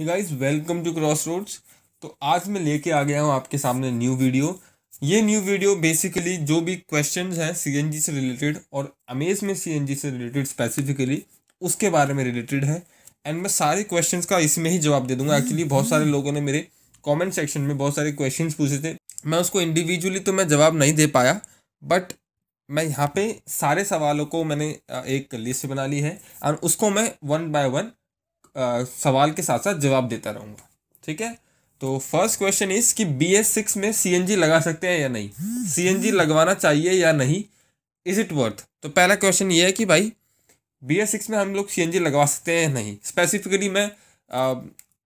Hey guys welcome to Crossroads तो आज मैं लेके आ गया हूँ आपके सामने न्यू वीडियो ये न्यू वीडियो बेसिकली जो भी क्वेश्चंस हैं सीएनजी से रिलेटेड और अमेज में सीएनजी से रिलेटेड स्पेसिफिकली उसके बारे में रिलेटेड है एंड मैं सारे क्वेश्चंस का इसमें ही जवाब दे दूंगा एक्चुअली बहुत सारे mm-hmm. लोगों ने मेरे कॉमेंट सेक्शन में बहुत सारे क्वेश्चन पूछे थे मैं उसको इंडिविजुअली तो मैं जवाब नहीं दे पाया बट मैं यहाँ पे सारे सवालों को मैंने एक लिस्ट बना ली है और उसको मैं वन बाय वन आ, सवाल के साथ साथ जवाब देता रहूँगा ठीक है तो फर्स्ट क्वेश्चन इज कि बी एस सिक्स में सी एन जी लगा सकते हैं या नहीं सी एन जी लगवाना चाहिए या नहीं इज इट वर्थ तो पहला क्वेश्चन ये है कि भाई बी एस सिक्स में हम लोग सी एन जी लगवा सकते हैं या नहीं स्पेसिफिकली मैं आ,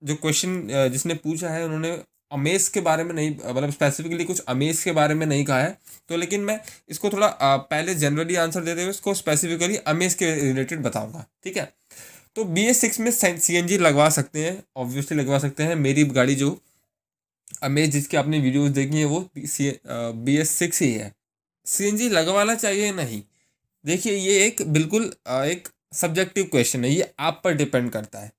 जो क्वेश्चन जिसने पूछा है उन्होंने अमेज के बारे में नहीं मतलब स्पेसिफिकली कुछ अमेज के बारे में नहीं कहा है तो लेकिन मैं इसको थोड़ा पहले जनरली आंसर देते हुए इसको स्पेसिफिकली अमेज के रिलेटेड बताऊंगा ठीक है तो बी एस सिक्स में सी एन जी लगवा सकते हैं ऑब्वियसली लगवा सकते हैं मेरी गाड़ी जो अमेज जिसकी आपने वीडियोस देखी है वो सी बी एस सिक्स ही है सी एन जी लगवाना चाहिए नहीं देखिए ये एक बिल्कुल एक सब्जेक्टिव क्वेश्चन है ये आप पर डिपेंड करता है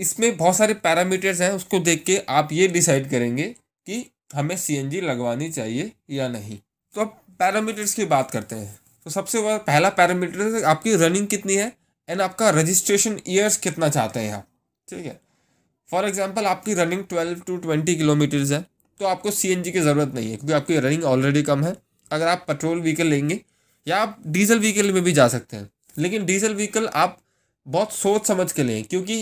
इसमें बहुत सारे पैरामीटर्स हैं उसको देख के आप ये डिसाइड करेंगे कि हमें सी लगवानी चाहिए या नहीं तो अब पैरामीटर्स की बात करते हैं तो सबसे पहला पैरामीटर आपकी रनिंग कितनी है एंड आपका रजिस्ट्रेशन ईयर्स कितना चाहते हैं आप ठीक है फॉर एग्जाम्पल आपकी running twelve to twenty kilometres है तो आपको सी की ज़रूरत नहीं है क्योंकि आपकी रनिंग ऑलरेडी कम है अगर आप पेट्रोल व्हीकल लेंगे या आप डीजल व्हीकल में भी जा सकते हैं लेकिन डीजल व्हीकल आप बहुत सोच समझ के लें क्योंकि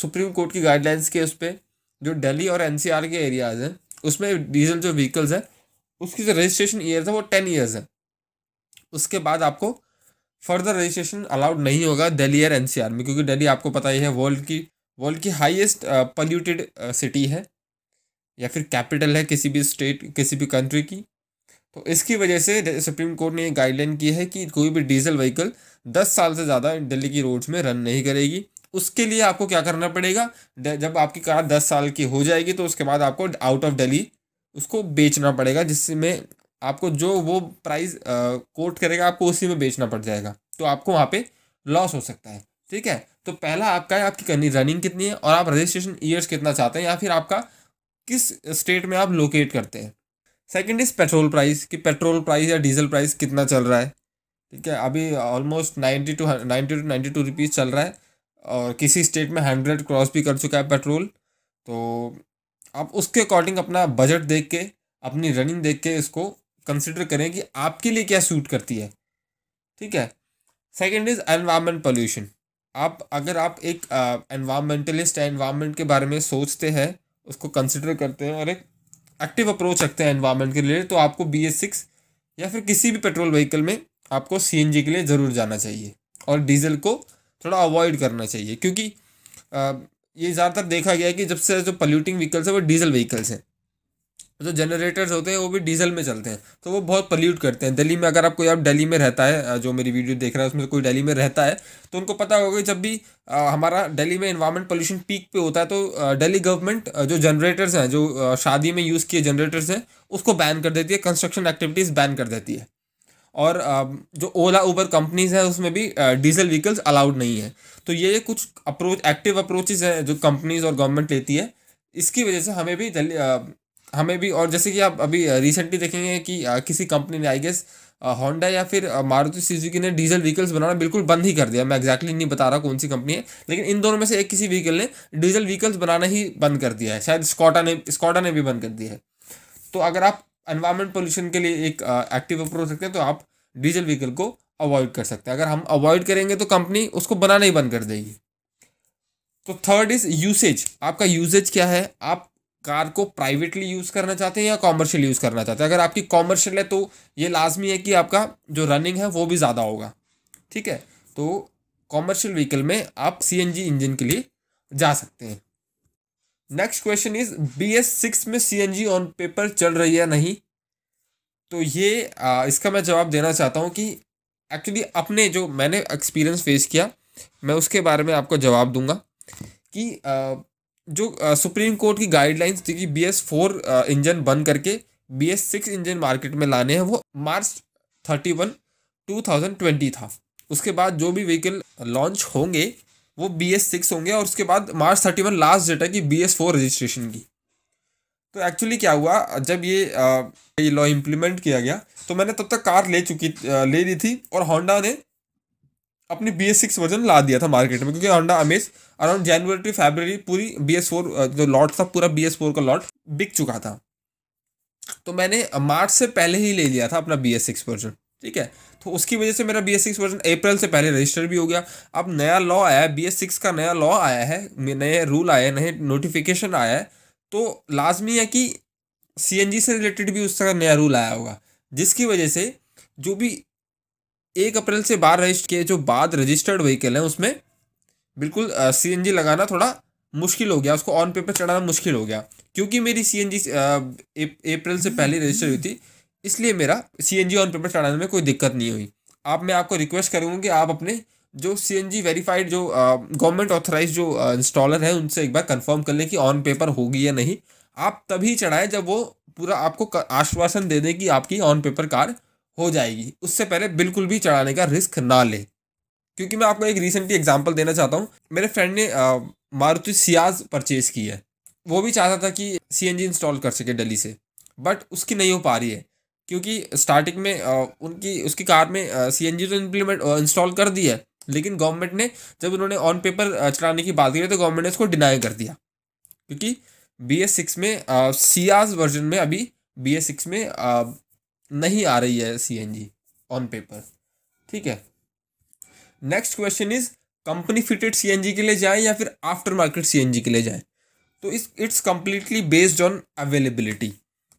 सुप्रीम कोर्ट की गाइडलाइंस के उस पर जो दिल्ली और एन के एरियाज हैं उसमें डीजल जो व्हीकल्स हैं उसकी जो रजिस्ट्रेशन ईयर है वो टेन ईयर्स है उसके बाद आपको फर्दर रजिस्ट्रेशन अलाउड नहीं होगा दिल्ली और एनसीआर में क्योंकि दिल्ली आपको पता ही है वर्ल्ड की वर्ल्ड की हाईएस्ट पल्यूटेड सिटी है या फिर कैपिटल है किसी भी स्टेट किसी भी कंट्री की तो इसकी वजह से सुप्रीम कोर्ट ने गाइडलाइन की है कि कोई भी डीजल व्हीकल दस साल से ज़्यादा दिल्ली की रोड्स में रन नहीं करेगी उसके लिए आपको क्या करना पड़ेगा जब आपकी कार दस साल की हो जाएगी तो उसके बाद आपको आउट ऑफ दिल्ली उसको बेचना पड़ेगा जिसमें आपको जो वो प्राइस कोट करेगा आपको उसी में बेचना पड़ जाएगा तो आपको वहाँ पे लॉस हो सकता है ठीक है तो पहला आपका है आपकी रनिंग कितनी है और आप रजिस्ट्रेशन ईयर्स कितना चाहते हैं या फिर आपका किस स्टेट में आप लोकेट करते हैं सेकेंड इज़ पेट्रोल प्राइस कि पेट्रोल प्राइस या डीजल प्राइस कितना चल रहा है ठीक है अभी almost ninety two ninety two ninety two rupees चल रहा है और किसी स्टेट में हंड्रेड क्रॉस भी कर चुका है पेट्रोल तो आप उसके अकॉर्डिंग अपना बजट देख के अपनी रनिंग देख के इसको कंसिडर करें कि आपके लिए क्या सूट करती है ठीक है सेकेंड इज़ एनवायरमेंट पोल्यूशन आप अगर आप एक एनवायरमेंटलिस्ट है एनवायरमेंट के बारे में सोचते हैं उसको कंसिडर करते हैं और एक एक्टिव अप्रोच रखते हैं एनवायरमेंट के रिलेटेड तो आपको बी एस सिक्स या फिर किसी भी पेट्रोल व्हीकल में आपको सी एन जी के लिए ज़रूर जाना चाहिए और डीजल को थोड़ा अवॉइड करना चाहिए क्योंकि आ, ये ज़्यादातर देखा गया है कि जब से जो पल्यूटिंग व्हीकल्स हैं वो डीजल व्हीकल्स हैं जो जनरेटर्स होते हैं वो भी डीजल में चलते हैं तो वो बहुत पल्यूट करते हैं दिल्ली में अगर आप कोई आप दिल्ली में रहता है जो मेरी वीडियो देख रहा है उसमें तो कोई दिल्ली में रहता है तो उनको पता होगा कि जब भी हमारा दिल्ली में इन्वायरमेंट पोल्यूशन पीक पे होता है तो दिल्ली गवर्नमेंट जो जनरेटर्स हैं जो शादी में यूज़ किए जनरेटर्स हैं उसको बैन कर देती है कंस्ट्रक्शन एक्टिविटीज़ बैन कर देती है और जो ओला उबर कंपनीज हैं उसमें भी डीजल व्हीकल्स अलाउड नहीं है तो ये कुछ अप्रोच एक्टिव अप्रोचेज हैं जो कंपनीज और गवर्नमेंट लेती है इसकी वजह से हमें भी हमें भी और जैसे कि आप अभी रिसेंटली देखेंगे कि किसी कंपनी ने आई गेस होंडा या फिर मारुति सुजुकी ने डीजल व्हीकल्स बनाना बिल्कुल बंद ही कर दिया मैं एग्जैक्टली exactly नहीं बता रहा कौन सी कंपनी है लेकिन इन दोनों में से एक किसी व्हीकल ने डीजल व्हीकल्स बनाना ही बंद कर दिया है शायद स्कॉटा ने स्कॉटा ने भी बंद कर दिया है तो अगर आप एनवायरमेंट पोल्यूशन के लिए एक एक्टिव अप्रोच रखते हैं तो आप डीजल व्हीकल को अवॉइड कर सकते हैं अगर हम अवॉइड करेंगे तो कंपनी उसको बनाना ही बंद कर देगी तो थर्ड इज यूसेज आपका यूसेज क्या है आप कार को प्राइवेटली यूज़ करना चाहते हैं या कॉमर्शियल यूज़ करना चाहते हैं अगर आपकी कॉमर्शियल है तो ये लाजमी है कि आपका जो रनिंग है वो भी ज़्यादा होगा ठीक है तो कॉमर्शियल व्हीकल में आप सी इंजन के लिए जा सकते हैं next question is B S six में C N G on paper चल रही है नहीं तो ये आ, इसका मैं जवाब देना चाहता हूँ कि एक्चुअली अपने जो मैंने एक्सपीरियंस फेस किया मैं उसके बारे में आपको जवाब दूंगा कि आ, जो सुप्रीम कोर्ट की गाइडलाइंस थी कि बी एस फोर इंजन बंद करके B S six engine market में लाने हैं वो March thirty one two thousand twenty था उसके बाद जो भी व्हीकल लॉन्च होंगे वो बी एस सिक्स होंगे और उसके बाद March thirty one last date है कि बी एस फोर रजिस्ट्रेशन की तो एक्चुअली क्या हुआ जब ये आ, ये लॉ इम्प्लीमेंट किया गया तो मैंने तब तक कार ले चुकी ले ली थी और होंडा ने अपनी बी एस सिक्स वर्जन ला दिया था मार्केट में क्योंकि Honda Amaze around January to February पूरी बी एस फोर जो लॉट था पूरा बी एस फोर का लॉट बिक चुका था तो मैंने मार्च से पहले ही ले लिया था अपना बी एस सिक्स वर्जन ठीक है तो उसकी वजह से मेरा B S six version April से पहले रजिस्टर भी हो गया अब नया लॉ आया है बी एस सिक्स का नया लॉ आया है नए रूल आए नए नोटिफिकेशन आया है तो लाजमी है कि सी एन जी से रिलेटेड भी उसका नया रूल आया होगा जिसकी वजह से जो भी एक अप्रैल से बाहर रजिस्टर के जो बाद रजिस्टर्ड व्हीकल हैं उसमें बिल्कुल सीएनजी लगाना थोड़ा मुश्किल हो गया उसको ऑन पेपर चढ़ाना मुश्किल हो गया क्योंकि मेरी सीएनजी अप्रैल से पहले रजिस्टर हुई थी इसलिए मेरा सीएनजी ऑन पेपर चढ़ाने में कोई दिक्कत नहीं हुई आप मैं आपको रिक्वेस्ट करूँगा कि आप अपने जो सी एन जी वेरीफाइड जो गवर्नमेंट ऑथराइज जो इंस्टॉलर है उनसे एक बार कंफर्म कर लें कि ऑन पेपर होगी या नहीं आप तभी चढ़ाएं जब वो पूरा आपको आश्वासन दे दें कि आपकी ऑन पेपर कार हो जाएगी उससे पहले बिल्कुल भी चढ़ाने का रिस्क ना लें क्योंकि मैं आपको एक रिसेंटली एग्जाम्पल देना चाहता हूँ मेरे फ्रेंड ने मारुति सियाज परचेज की है वो भी चाहता था कि सी इंस्टॉल कर सके दिल्ली से बट उसकी नहीं हो पा रही है क्योंकि स्टार्टिंग में आ, उनकी उसकी कार में सी एन जी तो इम्प्लीमेंट इंस्टॉल कर दी है लेकिन गवर्नमेंट ने जब उन्होंने ऑन पेपर चलाने की बात की तो गवर्नमेंट ने इसको डिनाई कर दिया क्योंकि बी एस सिक्स में सियाज वर्जन में अभी बी एस सिक्स में नहीं आ रही है सीएनजी ऑन पेपर ठीक है next question is company fitted CNG के लिए जाए या फिर आफ्टर मार्केट सीएनजी के लिए जाए तो इस it's completely based on availability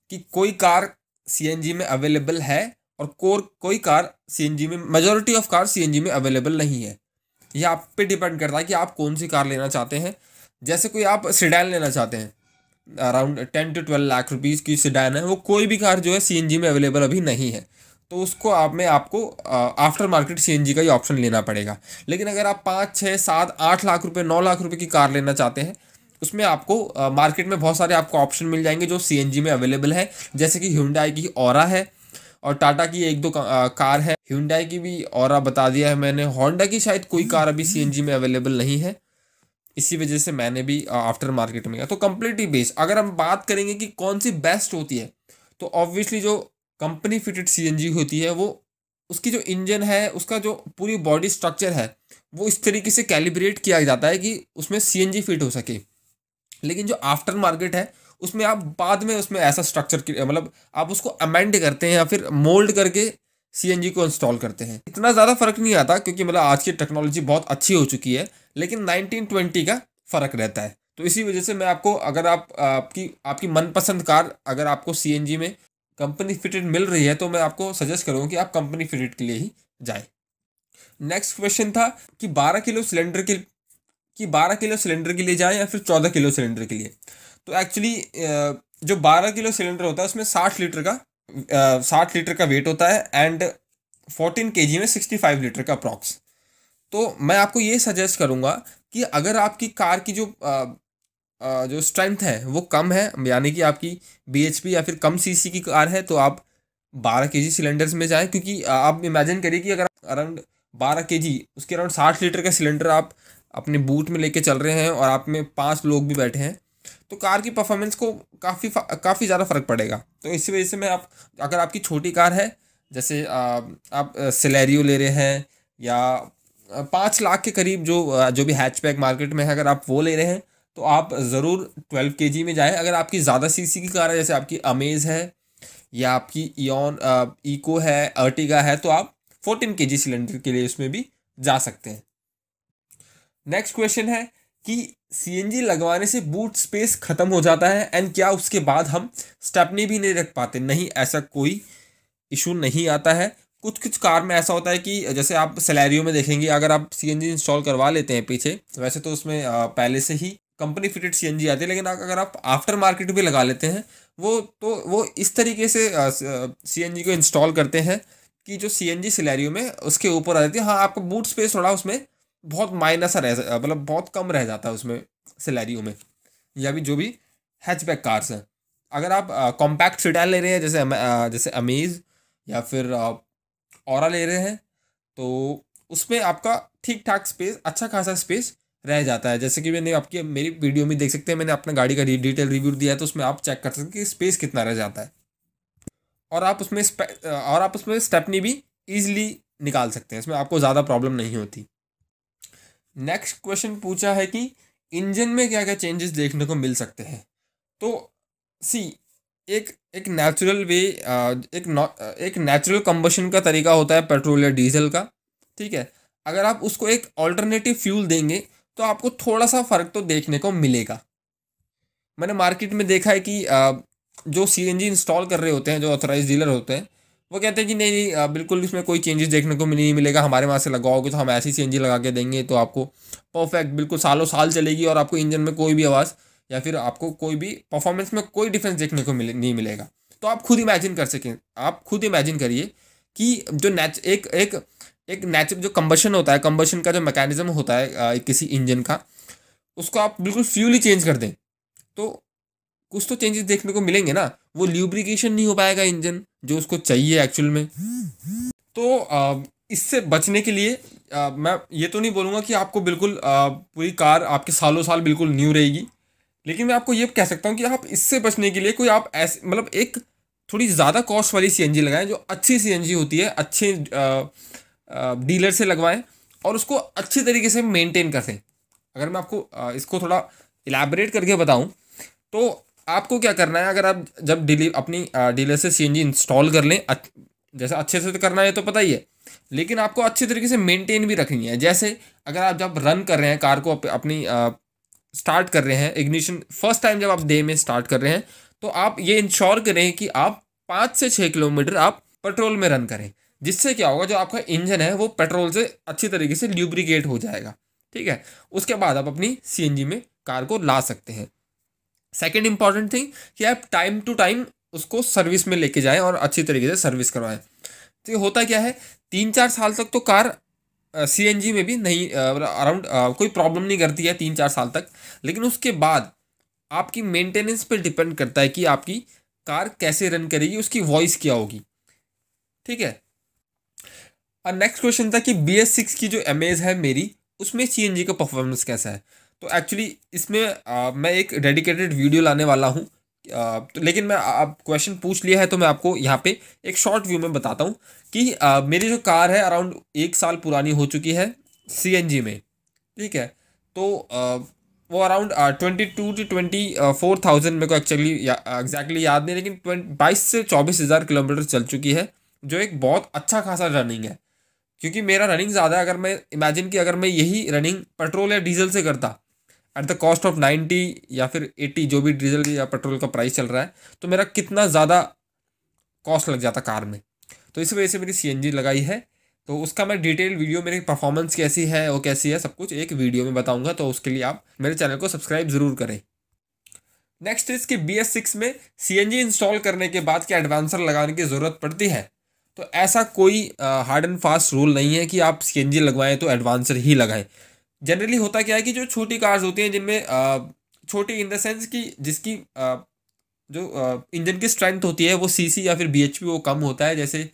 कि कोई कार सीएनजी में अवेलेबल है और कोर कोई कार सीएनजी में मेजोरिटी ऑफ कार सीएनजी में अवेलेबल नहीं है यह आप पे डिपेंड करता है कि आप कौन सी कार लेना चाहते हैं जैसे कोई आप सीडैन लेना चाहते हैं around ten to twelve lakh rupees की सिडान है वो कोई भी कार जो है सीएनजी में अवेलेबल अभी नहीं है तो उसको आप में आपको आफ्टर मार्केट सीएनजी का ही ऑप्शन लेना पड़ेगा लेकिन अगर आप पाँच छः सात आठ लाख रुपये नौ लाख रुपये की कार लेना चाहते हैं उसमें आपको मार्केट में बहुत सारे आपको ऑप्शन मिल जाएंगे जो सी में अवेलेबल है जैसे कि ह्यूंडाई की और है और टाटा की एक दो कार है ह्यूंडाई की भी और बता दिया है मैंने होंडा की शायद कोई कार अभी सी में अवेलेबल नहीं है इसी वजह से मैंने भी आफ्टर मार्केट में किया तो कम्प्लीटली बेस अगर हम बात करेंगे कि कौन सी बेस्ट होती है तो ऑब्वियसली जो कंपनी फिटेड सी होती है वो उसकी जो इंजन है उसका जो पूरी बॉडी स्ट्रक्चर है वो इस तरीके से कैलिब्रेट किया जाता है कि उसमें सी फिट हो सके लेकिन जो आफ्टर मार्केट है उसमें आप बाद में उसमें ऐसा स्ट्रक्चर मतलब आप उसको अमेंड करते हैं या फिर मोल्ड करके सी को इंस्टॉल करते हैं इतना ज़्यादा फर्क नहीं आता क्योंकि मतलब आज की टेक्नोलॉजी बहुत अच्छी हो चुकी है लेकिन 1920 का फ़र्क रहता है तो इसी वजह से मैं आपको अगर आप आपकी आपकी मनपसंद कार अगर आपको सी में कंपनी फिटेड मिल रही है तो मैं आपको सजेस्ट करूँगा कि आप कंपनी फिटेड के लिए ही जाए नेक्स्ट क्वेश्चन था कि 12 किलो सिलेंडर के कि 12 किलो सिलेंडर के लिए जाए या फिर 14 किलो सिलेंडर के लिए तो एक्चुअली जो 12 किलो सिलेंडर होता है उसमें साठ लीटर का साठ लीटर का वेट होता है एंड फोर्टीन के में सिक्सटी फाइव लीटर का अप्रॉक्स तो मैं आपको ये सजेस्ट करूँगा कि अगर आपकी कार की जो आ, आ, जो स्ट्रेंथ है वो कम है यानी कि आपकी बी या फिर कम सी की कार है तो आप बारह के जी सिलेंडर्स में जाएँ क्योंकि आप इमेजिन करिए कि अगर अराउंड बारह के जी उसके अराउंड साठ लीटर का सिलेंडर आप अपने बूट में लेके चल रहे हैं और आप में पाँच लोग भी बैठे हैं तो कार की परफॉर्मेंस को काफ़ी काफ़ी ज़्यादा फ़र्क पड़ेगा तो इसी वजह से मैं आप अगर आपकी छोटी कार है जैसे आ, आप सिलेरियो ले रहे हैं या पाँच लाख के करीब जो जो भी हैचबैक मार्केट में है अगर आप वो ले रहे हैं तो आप ज़रूर ट्वेल्व के में जाएँ अगर आपकी ज़्यादा सी की कार है जैसे आपकी अमेज़ है या आपकी ईन ईको है अर्टिगा है तो आप फोर्टीन के सिलेंडर के लिए उसमें भी जा सकते हैं नेक्स्ट क्वेश्चन है कि सीएनजी लगवाने से बूट स्पेस ख़त्म हो जाता है एंड क्या उसके बाद हम स्टेपनी भी नहीं रख पाते नहीं ऐसा कोई इशू नहीं आता है कुछ कुछ कार में ऐसा होता है कि जैसे आप सैलैरियो में देखेंगे अगर आप सीएनजी इंस्टॉल करवा लेते हैं पीछे वैसे तो उसमें पहले से ही कंपनी फिटेड सीएनजी आती है लेकिन अगर आप आफ्टर मार्केट भी लगा लेते हैं वो तो वो इस तरीके से सीएनजी को इंस्टॉल करते हैं कि जो सीएनजी सिलेरियो में उसके ऊपर आ जाती है हाँ आपका बूट स्पेस थोड़ा उसमें बहुत माइनस सा रह मतलब बहुत कम रह जाता है उसमें सिलेरियो में या भी जो भी हैचबैक कार्स हैं अगर आप कॉम्पैक्ट सिडान ले रहे हैं जैसे जैसे अमेज या फिर और ले रहे हैं तो उसमें आपका ठीक ठाक स्पेस अच्छा खासा स्पेस रह जाता है जैसे कि मैंने आपकी मेरी वीडियो में देख सकते हैं मैंने अपना गाड़ी का डिटेल रिव्यू दिया है तो उसमें आप चेक कर सकते हैं कि स्पेस कितना रह जाता है और आप उसमें और आप उसमें स्टेपनी भी ईजिली निकाल सकते हैं इसमें आपको ज़्यादा प्रॉब्लम नहीं होती नेक्स्ट क्वेश्चन पूछा है कि इंजन में क्या क्या चेंजेस देखने को मिल सकते हैं तो सी एक एक नेचुरल वे uh, एक uh, एक नेचुरल कम्बशन का तरीका होता है पेट्रोल या डीजल का ठीक है अगर आप उसको एक ऑल्टरनेटिव फ्यूल देंगे तो आपको थोड़ा सा फ़र्क तो देखने को मिलेगा मैंने मार्केट में देखा है कि uh, जो सी इंस्टॉल कर रहे होते हैं जो ऑथोराइज डीलर होते हैं वो कहते हैं कि नहीं नहीं बिल्कुल इसमें कोई चेंजेस देखने को नहीं मिलेगा हमारे वहाँ से लगाओगे तो हम ऐसी चेंजेस लगा के देंगे तो आपको परफेक्ट बिल्कुल सालों साल चलेगी और आपको इंजन में कोई भी आवाज़ या फिर आपको कोई भी परफॉर्मेंस में कोई डिफरेंस देखने को मिले नहीं मिलेगा तो आप खुद इमेजिन कर सकें आप खुद इमेजिन करिए कि जो नेच एक एक एक नेचुरल जो कम्बशन होता है कम्बशन का जो मैकेनिज्म होता है किसी इंजन का उसको आप बिल्कुल फ्यूल ही चेंज कर दें तो कुछ तो चेंजेस देखने को मिलेंगे ना वो ल्यूब्रिकेशन नहीं हो पाएगा इंजन जो उसको चाहिए एक्चुअल में तो आ, इससे बचने के लिए आ, मैं ये तो नहीं बोलूँगा कि आपको बिल्कुल आ, पूरी कार आपके सालों साल बिल्कुल न्यू रहेगी लेकिन मैं आपको ये कह सकता हूँ कि आप इससे बचने के लिए कोई आप ऐसे मतलब एक थोड़ी ज़्यादा कॉस्ट वाली सी लगाएं जो अच्छी सी होती है अच्छे डीलर से लगवाएं और उसको अच्छे तरीके से मेंटेन करें अगर मैं आपको इसको थोड़ा इलेबरेट करके बताऊं तो आपको क्या करना है अगर आप जब डिली अपनी डीलर से सी इंस्टॉल कर लें जैसा अच्छे से तो करना है तो पता ही है लेकिन आपको अच्छे तरीके से मेंटेन भी रखनी है जैसे अगर आप जब रन कर रहे हैं कार को अप, अपनी आ, स्टार्ट कर रहे हैं इग्निशन फर्स्ट टाइम जब आप डे में स्टार्ट कर रहे हैं तो आप ये इंश्योर करें कि आप पाँच से छः किलोमीटर आप पेट्रोल में रन करें जिससे क्या होगा जो आपका इंजन है वो पेट्रोल से अच्छी तरीके से ल्यूब्रिकेट हो जाएगा ठीक है उसके बाद आप अपनी सी में कार को ला सकते हैं सेकेंड इंपॉर्टेंट थिंग कि आप टाइम टू टाइम उसको सर्विस में लेके जाएं और अच्छी तरीके से सर्विस करवाएं तो होता क्या है तीन चार साल तक तो कार सी एन जी में भी नहीं अराउंड मतलब कोई प्रॉब्लम नहीं करती है तीन चार साल तक लेकिन उसके बाद आपकी मेंटेनेंस पे डिपेंड करता है कि आपकी कार कैसे रन करेगी उसकी वॉइस क्या होगी ठीक है और नेक्स्ट क्वेश्चन था कि बी एस सिक्स की जो एम है मेरी उसमें सी एन जी का परफॉर्मेंस कैसा है तो एक्चुअली इसमें आ, मैं एक डेडिकेटेड वीडियो लाने वाला हूँ तो लेकिन मैं आप क्वेश्चन पूछ लिया है तो मैं आपको यहाँ पे एक शॉर्ट व्यू में बताता हूँ कि आ, मेरी जो कार है अराउंड एक साल पुरानी हो चुकी है सी में ठीक है तो आ, वो around twenty two to twenty four thousand मेरे को एक्चुअली एग्जैक्टली याद नहीं लेकिन बाईस से चौबीस हज़ार किलोमीटर चल चुकी है जो एक बहुत अच्छा खासा रनिंग है क्योंकि मेरा रनिंग ज़्यादा अगर मैं इमेजिन कि अगर मैं यही रनिंग पेट्रोल या डीजल से करता at the cost of ninety या फिर एटी जो भी डीजल या पेट्रोल का प्राइस चल रहा है तो मेरा कितना ज़्यादा कॉस्ट लग जाता कार में तो इस वजह से मेरी सी लगाई है तो उसका मैं डिटेल वीडियो मेरी परफॉर्मेंस कैसी है वो कैसी है सब कुछ एक वीडियो में बताऊंगा तो उसके लिए आप मेरे चैनल को सब्सक्राइब ज़रूर करें नेक्स्ट इज कि बी एस सिक्स में सी एन जी इंस्टॉल करने के बाद क्या एडवांसर लगाने की ज़रूरत पड़ती है तो ऐसा कोई हार्ड एंड फास्ट रूल नहीं है कि आप सी एन जी लगवाएं तो एडवांसर ही लगाएं जनरली होता क्या है कि जो छोटी कार्स होती हैं जिनमें छोटी इन द सेंस कि जिसकी जो इंजन की स्ट्रेंथ होती है वो सीसी या फिर बीएचपी वो कम होता है जैसे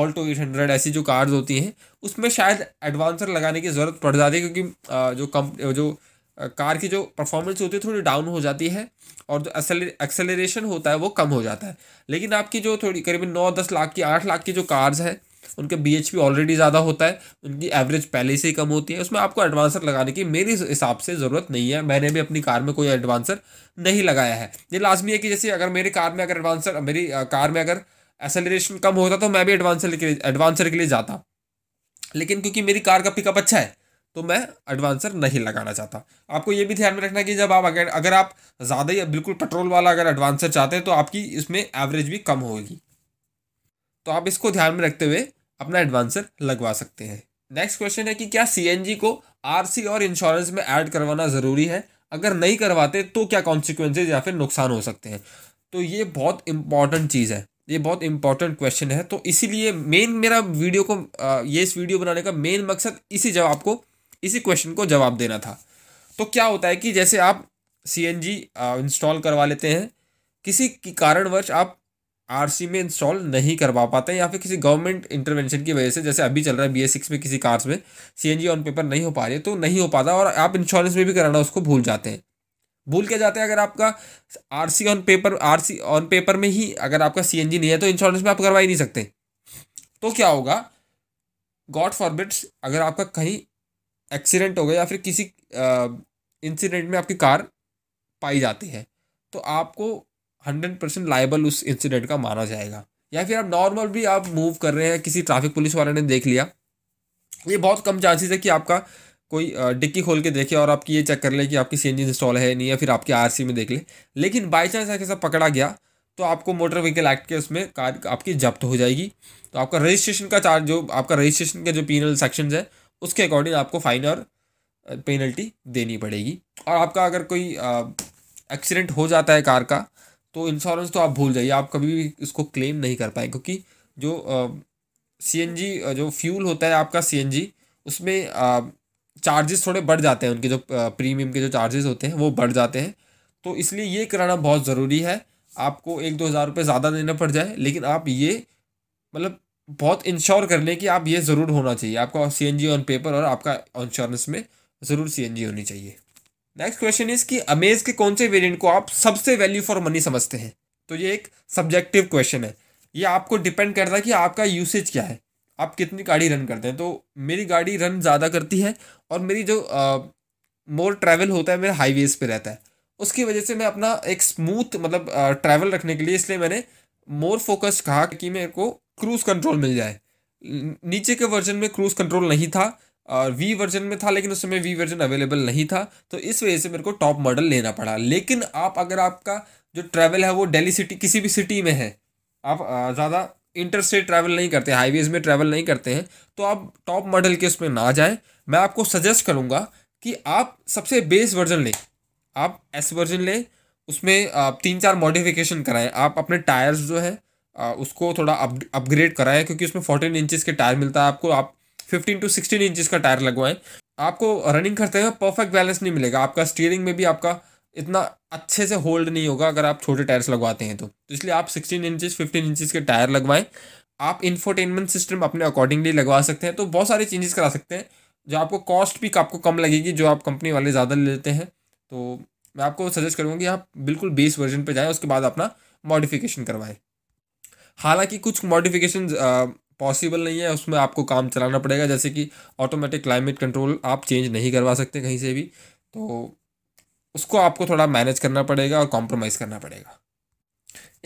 ऑल्टो एट हंड्रेड ऐसी जो कार्स होती हैं उसमें शायद एडवांसर लगाने की ज़रूरत पड़ जाती है क्योंकि जो कम जो कार की जो परफॉर्मेंस होती है थोड़ी डाउन हो जाती है और जो एक्सेलरेशन होता है वो कम हो जाता है लेकिन आपकी जो थोड़ी करीबन नौ दस लाख की आठ लाख की जो कार्स हैं उनके बी ऑलरेडी ज़्यादा होता है उनकी एवरेज पहले से ही कम होती है उसमें आपको एडवांसर लगाने की मेरे हिसाब से ज़रूरत नहीं है मैंने भी अपनी कार में कोई एडवांसर नहीं लगाया है ये लाजमी है कि जैसे अगर मेरी कार में अगर एडवांसर मेरी कार में अगर एसेलरेशन कम होता तो मैं भी एडवांसर के लिए एडवांसर के लिए जाता लेकिन क्योंकि मेरी कार का पिकअप अच्छा है तो मैं एडवांसर नहीं लगाना चाहता आपको ये भी ध्यान में रखना कि जब आप अगर अगर आप ज़्यादा ही बिल्कुल पेट्रोल वाला अगर एडवांसर चाहते हैं तो आपकी इसमें एवरेज भी कम होगी तो आप इसको ध्यान में रखते हुए अपना एडवांसर लगवा सकते हैं नेक्स्ट क्वेश्चन है कि क्या सी को आर और इंश्योरेंस में ऐड करवाना ज़रूरी है अगर नहीं करवाते तो क्या कॉन्सिक्वेंसेज या फिर नुकसान हो सकते हैं तो ये बहुत इंपॉर्टेंट चीज़ है ये बहुत इंपॉर्टेंट क्वेश्चन है तो इसीलिए मेन मेरा वीडियो को ये इस वीडियो बनाने का मेन मकसद इसी जवाब को इसी क्वेश्चन को जवाब देना था तो क्या होता है कि जैसे आप सी इंस्टॉल करवा लेते हैं किसी की कारणवश आप आरसी में इंस्टॉल नहीं करवा पाते या फिर किसी गवर्नमेंट इंटरवेंशन की वजह से जैसे अभी चल रहा है बी एस सिक्स में किसी कार्स में सी ऑन पेपर नहीं हो पा रही है तो नहीं हो पाता और आप इंश्योरेंस में भी कराना उसको भूल जाते हैं भूल के जाते हैं अगर आपका R on paper R on paper में ही अगर आपका सी नहीं है तो इंश्योरेंस में आप करवा ही नहीं सकते तो क्या होगा गॉड फॉरबिट्स अगर आपका कहीं एक्सीडेंट हो गया या फिर किसी इंसिडेंट में आपकी कार पाई जाती है तो आपको हंड्रेड परसेंट लाइबल उस इंसिडेंट का माना जाएगा या फिर आप नॉर्मल भी आप मूव कर रहे हैं किसी ट्रैफिक पुलिस वाले ने देख लिया ये बहुत कम चांसेस है कि आपका कोई डिक्की खोल के देखे और आपकी ये चेक कर ले कि आपकी सी इंस्टॉल है नहीं या फिर आपके आर में देख ले लेकिन बाई चांस सब पकड़ा गया तो आपको मोटर व्हीकल एक्ट के उसमें कार आपकी जब्त हो जाएगी तो आपका रजिस्ट्रेशन का चार्ज जो आपका रजिस्ट्रेशन के जो पीनल सेक्शन है उसके अकॉर्डिंग आपको फाइन और पेनल्टी देनी पड़ेगी और आपका अगर कोई एक्सीडेंट हो जाता है कार का तो इंश्योरेंस तो आप भूल जाइए आप कभी भी इसको क्लेम नहीं कर पाए क्योंकि जो सी जी जो फ्यूल होता है आपका जी उसमें चार्जेस थोड़े बढ़ जाते हैं उनके जो प्रीमियम के जो चार्जेस होते हैं वो बढ़ जाते हैं तो इसलिए ये कराना बहुत ज़रूरी है आपको एक दो हज़ार रुपये ज़्यादा देना पड़ जाए लेकिन आप ये मतलब बहुत इंश्योर कर लें कि आप ये ज़रूर होना चाहिए आपका C N G on paper और आपका इंश्योरेंस में ज़रूर सी एन जी होनी चाहिए नेक्स्ट क्वेश्चन इज कि अमेज के कौन से वेरिएंट को आप सबसे वैल्यू फॉर मनी समझते हैं तो ये एक सब्जेक्टिव क्वेश्चन है ये आपको डिपेंड करता है कि आपका यूसेज क्या है आप कितनी गाड़ी रन करते हैं तो मेरी गाड़ी रन ज़्यादा करती है और मेरी जो मोर ट्रैवल होता है मेरा हाईवेज पे रहता है उसकी वजह से मैं अपना एक स्मूथ मतलब ट्रैवल रखने के लिए इसलिए मैंने मोर फोकस कहा कि मेरे को क्रूज़ कंट्रोल मिल जाए नीचे के वर्जन में क्रूज़ कंट्रोल नहीं था और वी वर्जन में था लेकिन उस समय वी वर्जन अवेलेबल नहीं था तो इस वजह से मेरे को टॉप मॉडल लेना पड़ा लेकिन आप अगर आपका जो ट्रैवल है वो दिल्ली सिटी किसी भी सिटी में है आप ज़्यादा इंटर स्टेट ट्रैवल नहीं करते हाईवेज़ में ट्रैवल नहीं करते हैं तो आप टॉप मॉडल के उसमें ना जाएं मैं आपको सजेस्ट करूँगा कि आप सबसे बेस वर्जन लें आप एस वर्जन लें उसमें आप तीन चार मॉडिफिकेशन कराएं आप अपने टायर्स जो है उसको थोड़ा अप अपग्रेड कराएं क्योंकि उसमें फोर्टीन इंचज़ के टायर मिलता है आपको आप फिफ्टीन टू सिक्सटीन इंचज का टायर लगवाएं आपको रनिंग करते हुए परफेक्ट बैलेंस नहीं मिलेगा आपका स्टीयरिंग में भी आपका इतना अच्छे से होल्ड नहीं होगा अगर आप छोटे टायर्स लगवाते हैं तो, तो इसलिए आप सिक्सटीन इंचज फिफ्टीन इंचज के टायर लगवाएं आप इन्फोटेनमेंट सिस्टम अपने अकॉर्डिंगली लगवा सकते हैं तो बहुत सारे चेंजेस करा सकते हैं जो आपको कॉस्ट भी आपको कम लगेगी जो आप कंपनी वाले ज़्यादा ले लेते हैं तो मैं आपको सजेस्ट करूँगा कि आप बिल्कुल बेस वर्जन पर जाएँ उसके बाद अपना मॉडिफिकेशन करवाएं हालांकि कुछ मॉडिफिकेशन पॉसिबल नहीं है उसमें आपको काम चलाना पड़ेगा जैसे कि ऑटोमेटिक क्लाइमेट कंट्रोल आप चेंज नहीं करवा सकते कहीं से भी तो उसको आपको थोड़ा मैनेज करना पड़ेगा और कॉम्प्रोमाइज़ करना पड़ेगा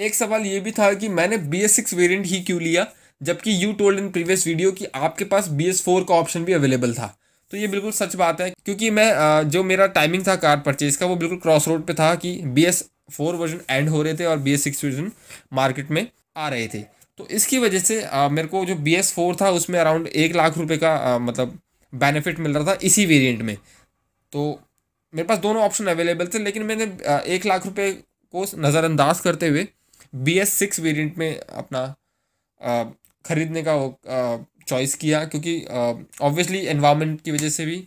एक सवाल ये भी था कि मैंने बी एस सिक्स वेरियंट ही क्यों लिया जबकि you told in previous video कि आपके पास बी एस फोर का ऑप्शन भी अवेलेबल था तो ये बिल्कुल सच बात है क्योंकि मैं जो मेरा टाइमिंग था कार परचेज का वो बिल्कुल क्रॉस रोड पर था कि B S four version end हो रहे थे और B S six version market में आ रहे थे तो इसकी वजह से आ, मेरे को जो बी एस फोर था उसमें अराउंड एक लाख रुपए का आ, मतलब बेनिफिट मिल रहा था इसी वेरिएंट में तो मेरे पास दोनों ऑप्शन अवेलेबल थे लेकिन मैंने एक लाख रुपए को नज़रअंदाज करते हुए बी एस सिक्स वेरियंट में अपना आ, खरीदने का चॉइस किया क्योंकि ऑब्वियसली एनवायरनमेंट की वजह से भी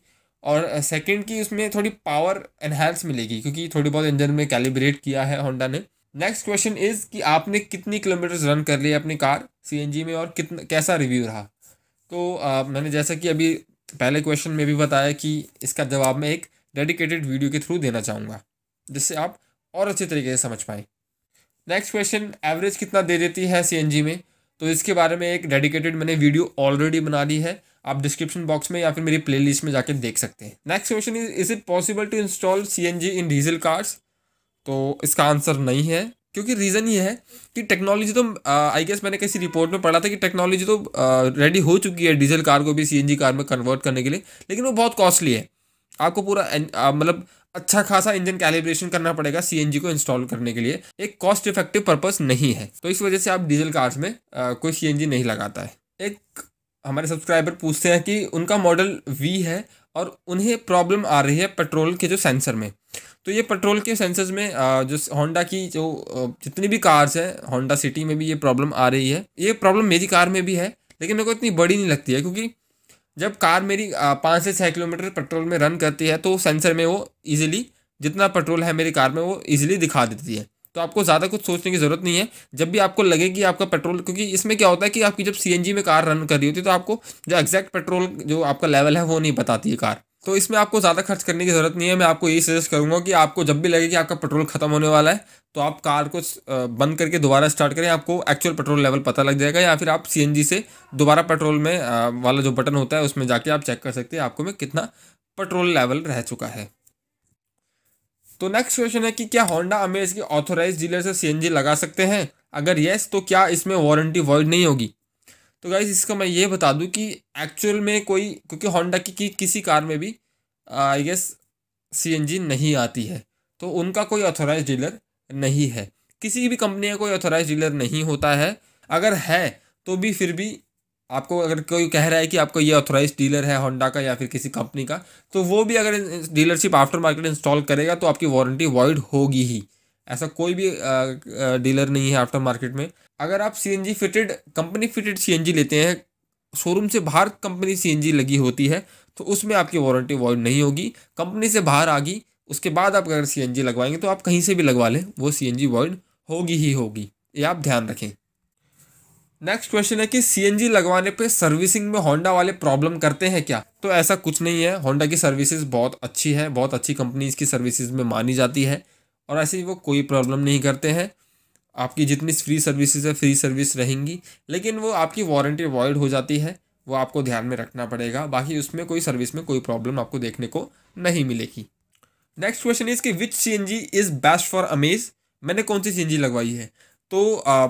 और सेकंड की उसमें थोड़ी पावर एनहेंस मिलेगी क्योंकि थोड़ी बहुत इंजन में कैलिब्रेट किया है होंडा ने नेक्स्ट क्वेश्चन इज कि आपने कितनी किलोमीटर्स रन कर लिए अपनी कार सीएनजी में और कितना कैसा रिव्यू रहा तो आ, मैंने जैसा कि अभी पहले क्वेश्चन में भी बताया कि इसका जवाब मैं एक डेडिकेटेड वीडियो के थ्रू देना चाहूँगा जिससे आप और अच्छे तरीके से समझ पाएँ नेक्स्ट क्वेश्चन एवरेज कितना दे देती है सी में तो इसके बारे में एक डेडिकेटेड मैंने वीडियो ऑलरेडी बना ली है आप डिस्क्रिप्शन बॉक्स में या फिर मेरी प्लेलिस्ट में जाकर देख सकते हैं next question is is it possible to install C in diesel cars तो इसका आंसर नहीं है क्योंकि रीज़न ये है कि टेक्नोलॉजी तो आई गेस मैंने किसी रिपोर्ट में पढ़ा था कि टेक्नोलॉजी तो रेडी हो चुकी है डीजल कार को भी सीएनजी कार में कन्वर्ट करने के लिए लेकिन वो बहुत कॉस्टली है आपको पूरा मतलब अच्छा खासा इंजन कैलिब्रेशन करना पड़ेगा सी को इंस्टॉल करने के लिए एक कॉस्ट इफेक्टिव पर्पस नहीं है तो इस वजह से आप डीजल कार्स में आ, कोई सी नहीं लगाता है एक हमारे सब्सक्राइबर पूछते हैं कि उनका मॉडल वी है और उन्हें प्रॉब्लम आ रही है पेट्रोल के जो सेंसर में तो ये पेट्रोल के सेंसर्स में जो होंडा की जो जितनी भी कार्स हैं होंडा सिटी में भी ये प्रॉब्लम आ रही है ये प्रॉब्लम मेरी कार में भी है लेकिन मेरे को इतनी बड़ी नहीं लगती है क्योंकि जब कार मेरी पाँच से छः किलोमीटर पेट्रोल में रन करती है तो सेंसर में वो ईजिली जितना पेट्रोल है मेरी कार में वो ईजिली दिखा देती है तो आपको ज़्यादा कुछ सोचने की ज़रूरत नहीं है जब भी आपको लगे कि आपका पेट्रोल क्योंकि इसमें क्या होता है कि आपकी जब सी में कार रन कर रही होती है तो आपको जो एग्जैक्ट पेट्रोल जो आपका लेवल है वो नहीं बताती है कार तो इसमें आपको ज़्यादा खर्च करने की ज़रूरत नहीं है मैं आपको यही सजेस्ट करूँगा कि आपको जब भी लगे कि आपका पेट्रोल ख़त्म होने वाला है तो आप कार को बंद करके दोबारा स्टार्ट करें आपको एक्चुअल पेट्रोल लेवल पता लग जाएगा या फिर आप सी से दोबारा पेट्रोल में वाला जो बटन होता है उसमें जाके आप चेक कर सकते हैं आपको में कितना पेट्रोल लेवल रह चुका है तो नेक्स्ट क्वेश्चन है कि क्या होंडा अमेज के ऑथोराइज डीलर से सी लगा सकते हैं अगर येस तो क्या इसमें वारंटी वॉइड नहीं होगी तो गाइज इसका मैं ये बता दूँ कि एक्चुअल में कोई क्योंकि होंडा की, की किसी कार में भी आई गेस सी नहीं आती है तो उनका कोई ऑथोराइज डीलर नहीं है किसी भी कंपनी का कोई ऑथोराइज डीलर नहीं होता है अगर है तो भी फिर भी आपको अगर कोई कह रहा है कि आपको ये ऑथोराइज डीलर है होंडा का या फिर किसी कंपनी का तो वो भी अगर डीलरशिप आफ्टर मार्केट इंस्टॉल करेगा तो आपकी वारंटी वॉइड होगी ही ऐसा कोई भी डीलर uh, uh, नहीं है आफ्टर मार्केट में अगर आप C fitted company fitted C लेते हैं शोरूम से बाहर कंपनी सी लगी होती है तो उसमें आपकी वारंटी वॉइड नहीं होगी कंपनी से बाहर आ गई उसके बाद आप अगर सी लगवाएंगे तो आप कहीं से भी लगवा लें वो सी एन वॉइड होगी ही होगी ये आप ध्यान रखें नेक्स्ट क्वेश्चन है कि सी लगवाने पे सर्विसिंग में होंडा वाले प्रॉब्लम करते हैं क्या तो ऐसा कुछ नहीं है होंडा की सर्विसेज बहुत अच्छी है बहुत अच्छी कंपनीज की सर्विसेज में मानी जाती है और ऐसे वो कोई प्रॉब्लम नहीं करते हैं आपकी जितनी फ्री सर्विसेज है फ्री सर्विस रहेंगी लेकिन वो आपकी वारंटी अवॉइड हो जाती है वो आपको ध्यान में रखना पड़ेगा बाकी उसमें कोई सर्विस में कोई प्रॉब्लम आपको देखने को नहीं मिलेगी नेक्स्ट क्वेश्चन इज़ कि which C N G is best for Amaze मैंने कौन सी सी एन जी लगवाई है तो आ,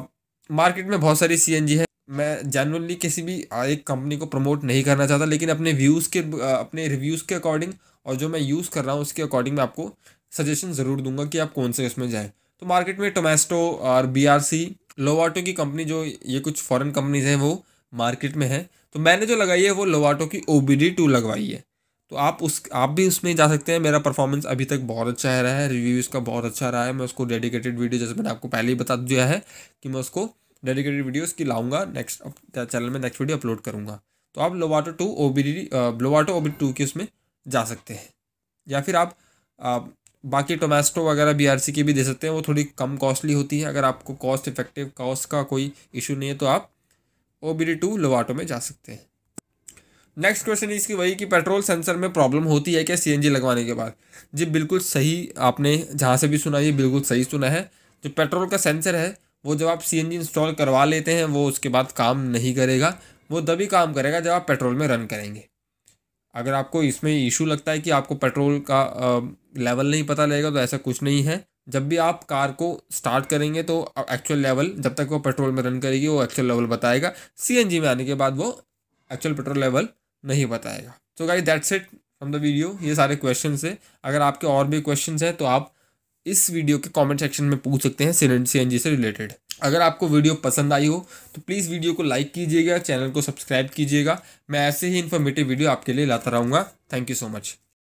मार्केट में बहुत सारी सी एन जी है मैं जनरली किसी भी एक कंपनी को प्रमोट नहीं करना चाहता लेकिन अपने व्यूज़ के अपने रिव्यूज़ के अकॉर्डिंग और जो मैं यूज़ कर रहा हूँ उसके अकॉर्डिंग मैं आपको सजेशन ज़रूर दूंगा कि आप कौन से उसमें जाएँ तो मार्केट में टोमेस्टो और बीआरसी लोवाटो की कंपनी जो ये कुछ फॉरेन कंपनीज हैं वो मार्केट में है तो मैंने जो लगाई है वो लोवाटो की ओ बी डी टू लगवाई है तो आप उस आप भी उसमें जा सकते हैं मेरा परफॉर्मेंस अभी तक बहुत अच्छा है रहा है रिव्यू इसका बहुत अच्छा रहा है मैं उसको डेडिकेटेड वीडियो जैसे मैंने आपको पहले ही बता दिया है कि मैं उसको डेडिकेटेड वीडियो उसकी लाऊंगा नेक्स्ट चैनल में नेक्स्ट वीडियो अपलोड करूँगा तो आप Lovato two O B D Lovato O B two की उसमें जा सकते हैं या फिर आप, आप बाकी टोमेस्टो वगैरह बीआरसी की भी दे सकते हैं वो थोड़ी कम कॉस्टली होती है अगर आपको कॉस्ट इफेक्टिव कॉस्ट का कोई इशू नहीं है तो आप O B D two Lovato में जा सकते हैं नेक्स्ट क्वेश्चन इसकी वही कि पेट्रोल सेंसर में प्रॉब्लम होती है क्या सीएनजी लगवाने के बाद जी बिल्कुल सही आपने जहाँ से भी सुना ये बिल्कुल सही सुना है जो पेट्रोल का सेंसर है वो जब आप सीएनजी इंस्टॉल करवा लेते हैं वो उसके बाद काम नहीं करेगा वो तभी काम करेगा जब आप पेट्रोल में रन करेंगे अगर आपको इसमें इशू लगता है कि आपको पेट्रोल का लेवल नहीं पता लगेगा तो ऐसा कुछ नहीं है जब भी आप कार को स्टार्ट करेंगे तो एक्चुअल लेवल जब तक वो पेट्रोल में रन करेगी वो एक्चुअल लेवल बताएगा सी में आने के बाद वो एक्चुअल पेट्रोल लेवल नहीं बताएगा so guys that's it from the video ये सारे क्वेश्चन है अगर आपके और भी क्वेश्चन हैं तो आप इस वीडियो के कमेंट सेक्शन में पूछ सकते हैं सी से रिलेटेड अगर आपको वीडियो पसंद आई हो तो प्लीज़ वीडियो को लाइक कीजिएगा चैनल को सब्सक्राइब कीजिएगा मैं ऐसे ही इन्फॉर्मेटिव वीडियो आपके लिए लाता रहूँगा थैंक यू सो मच